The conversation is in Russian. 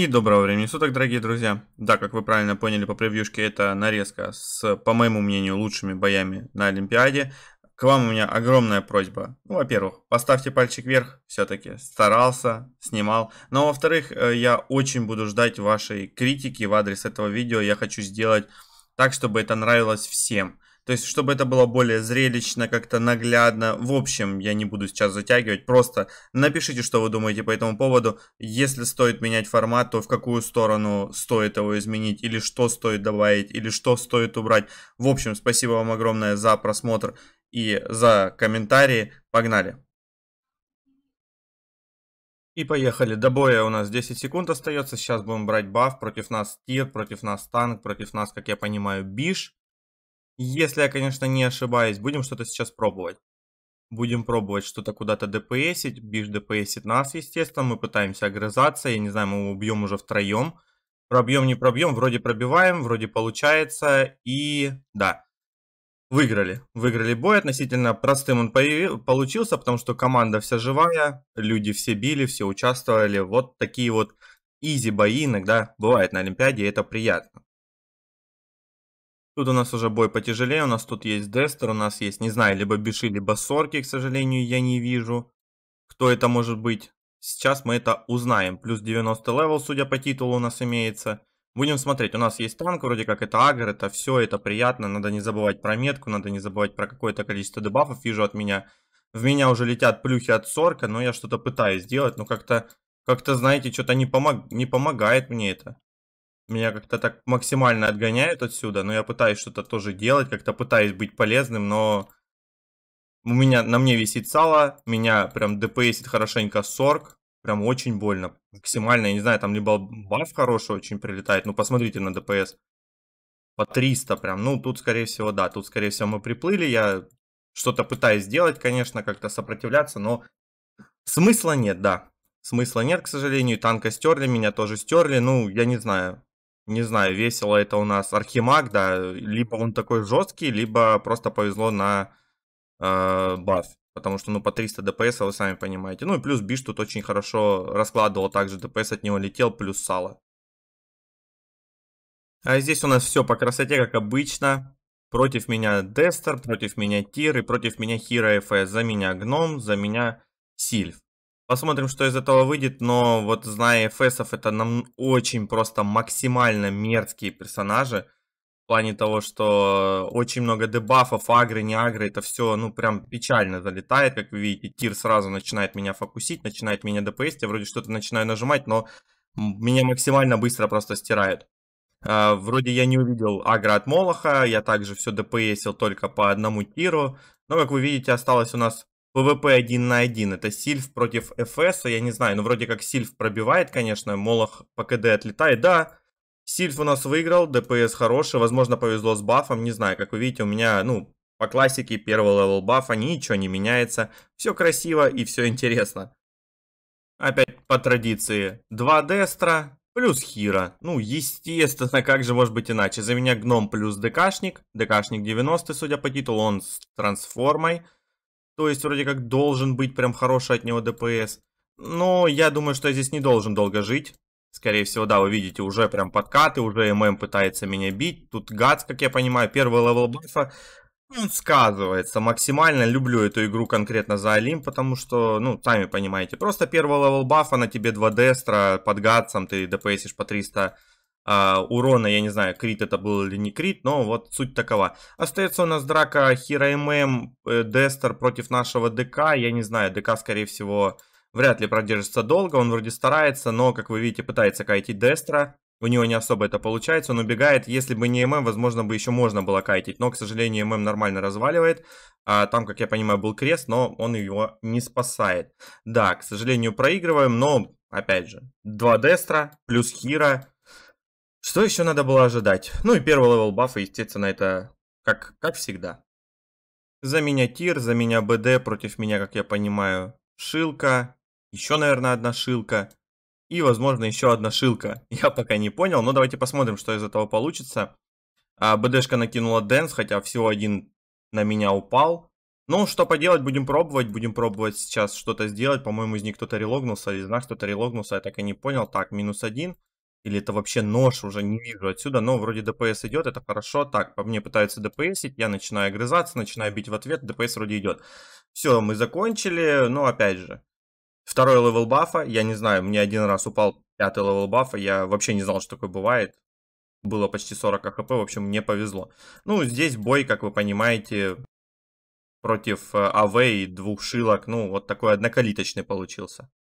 И доброго времени суток, дорогие друзья. Да, как вы правильно поняли по превьюшке, это нарезка с, по моему мнению, лучшими боями на Олимпиаде. К вам у меня огромная просьба. Ну, во-первых, поставьте пальчик вверх, все-таки старался, снимал. Но, ну, а во-вторых, э, я очень буду ждать вашей критики в адрес этого видео. Я хочу сделать так, чтобы это нравилось всем. То есть, чтобы это было более зрелищно, как-то наглядно. В общем, я не буду сейчас затягивать. Просто напишите, что вы думаете по этому поводу. Если стоит менять формат, то в какую сторону стоит его изменить, или что стоит добавить, или что стоит убрать. В общем, спасибо вам огромное за просмотр и за комментарии. Погнали! И поехали. До боя у нас 10 секунд остается. Сейчас будем брать баф. Против нас тир, против нас танк, против нас, как я понимаю, биш. Если я, конечно, не ошибаюсь, будем что-то сейчас пробовать. Будем пробовать что-то куда-то дпсить. Биш дпсит нас, естественно. Мы пытаемся огрызаться. Я не знаю, мы его убьем уже втроем. Пробьем, не пробьем. Вроде пробиваем, вроде получается. И да, выиграли. Выиграли бой относительно простым он получился, потому что команда вся живая. Люди все били, все участвовали. Вот такие вот изи бои иногда бывают на Олимпиаде. это приятно. Тут у нас уже бой потяжелее, у нас тут есть Дестер, у нас есть, не знаю, либо Биши, либо Сорки, к сожалению, я не вижу. Кто это может быть? Сейчас мы это узнаем. Плюс 90 левел, судя по титулу, у нас имеется. Будем смотреть, у нас есть танк, вроде как это агр, это все, это приятно. Надо не забывать про метку, надо не забывать про какое-то количество дебафов. Вижу от меня, в меня уже летят плюхи от Сорка, но я что-то пытаюсь сделать, но как-то, как-то знаете, что-то не, помог, не помогает мне это меня как-то так максимально отгоняют отсюда, но я пытаюсь что-то тоже делать, как-то пытаюсь быть полезным, но у меня на мне висит сало, меня прям ДПСит хорошенько сорг, прям очень больно, максимально, я не знаю, там либо баф хороший очень прилетает, ну посмотрите на ДПС, по 300 прям, ну тут скорее всего да, тут скорее всего мы приплыли, я что-то пытаюсь сделать, конечно, как-то сопротивляться, но смысла нет, да, смысла нет, к сожалению, танка стерли, меня тоже стерли, ну я не знаю, не знаю, весело это у нас Архимаг, да, либо он такой жесткий, либо просто повезло на э, баф. Потому что, ну, по 300 ДПС, вы сами понимаете. Ну, и плюс Биш тут очень хорошо раскладывал, также ДПС от него летел, плюс сало. А здесь у нас все по красоте, как обычно. Против меня Дестер, против меня Тир и против меня Хира ФС. За меня Гном, за меня Сильф. Посмотрим, что из этого выйдет, но вот зная эфесов, это нам очень просто максимально мерзкие персонажи. В плане того, что очень много дебафов, агры, не агры, это все, ну, прям печально залетает, как вы видите. Тир сразу начинает меня фокусить, начинает меня ДПС, я вроде что-то начинаю нажимать, но меня максимально быстро просто стирают. Uh, а, вроде я не увидел агро от Молоха, я также все ДПСил только по одному тиру. Но, как вы видите, осталось у нас ПВП один на один. Это Сильф против ФС. Я не знаю, но ну, вроде как Сильф пробивает, конечно. Молох по КД отлетает. Да, Сильф у нас выиграл. ДПС хороший. Возможно, повезло с бафом. Не знаю, как вы видите, у меня, ну, по классике первого левел бафа ничего не меняется. Все красиво и все интересно. Опять по традиции. Два Дестра плюс Хира. Ну, естественно, как же может быть иначе. За меня Гном плюс ДКшник. ДКшник 90, судя по титулу, он с трансформой. То есть вроде как должен быть прям хороший от него ДПС. Но я думаю, что я здесь не должен долго жить. Скорее всего, да, вы видите, уже прям подкаты, уже ММ пытается меня бить. Тут Гац, как я понимаю, первый левел бафа. Он сказывается максимально. Люблю эту игру конкретно за Алим, потому что, ну, сами понимаете, просто первый левел бафа на тебе 2 дестра под Гатсом, ты дпсишь по 300 а, урона, я не знаю, крит это был или не крит, но вот суть такова. Остается у нас драка Хира ММ, э, Дестер против нашего ДК, я не знаю, ДК скорее всего вряд ли продержится долго, он вроде старается, но, как вы видите, пытается кайтить Дестра. У него не особо это получается, он убегает. Если бы не ММ, возможно, бы еще можно было кайтить. Но, к сожалению, ММ нормально разваливает. А, там, как я понимаю, был крест, но он его не спасает. Да, к сожалению, проигрываем, но, опять же, два Дестра плюс Хира что еще надо было ожидать? Ну и первый левел бафа, естественно, это как, как всегда. За меня тир, за меня БД, против меня, как я понимаю, шилка. Еще, наверное, одна шилка. И, возможно, еще одна шилка. Я пока не понял, но давайте посмотрим, что из этого получится. А БДшка накинула Дэнс, хотя всего один на меня упал. Ну, что поделать, будем пробовать. Будем пробовать сейчас что-то сделать. По-моему, из них кто-то релогнулся, из нас кто-то релогнулся. Я так и не понял. Так, минус один. Или это вообще нож уже не вижу отсюда, но вроде ДПС идет, это хорошо. Так, по мне пытаются ДПСить, я начинаю грызаться начинаю бить в ответ, ДПС вроде идет. Все, мы закончили, но опять же. Второй левел бафа, я не знаю, мне один раз упал пятый левел бафа, я вообще не знал, что такое бывает. Было почти 40 хп, в общем, мне повезло. Ну, здесь бой, как вы понимаете, против э, АВ и двух шилок, ну, вот такой однокалиточный получился.